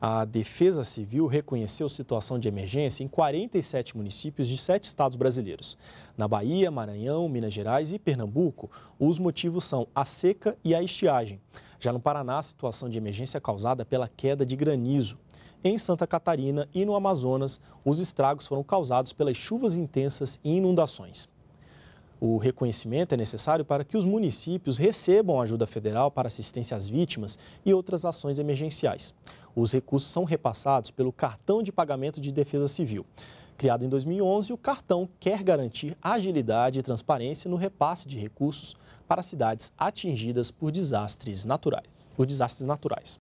A Defesa Civil reconheceu situação de emergência em 47 municípios de sete estados brasileiros. Na Bahia, Maranhão, Minas Gerais e Pernambuco, os motivos são a seca e a estiagem. Já no Paraná, a situação de emergência é causada pela queda de granizo. Em Santa Catarina e no Amazonas, os estragos foram causados pelas chuvas intensas e inundações. O reconhecimento é necessário para que os municípios recebam ajuda federal para assistência às vítimas e outras ações emergenciais. Os recursos são repassados pelo Cartão de Pagamento de Defesa Civil. Criado em 2011, o cartão quer garantir agilidade e transparência no repasse de recursos para cidades atingidas por desastres naturais. Por desastres naturais.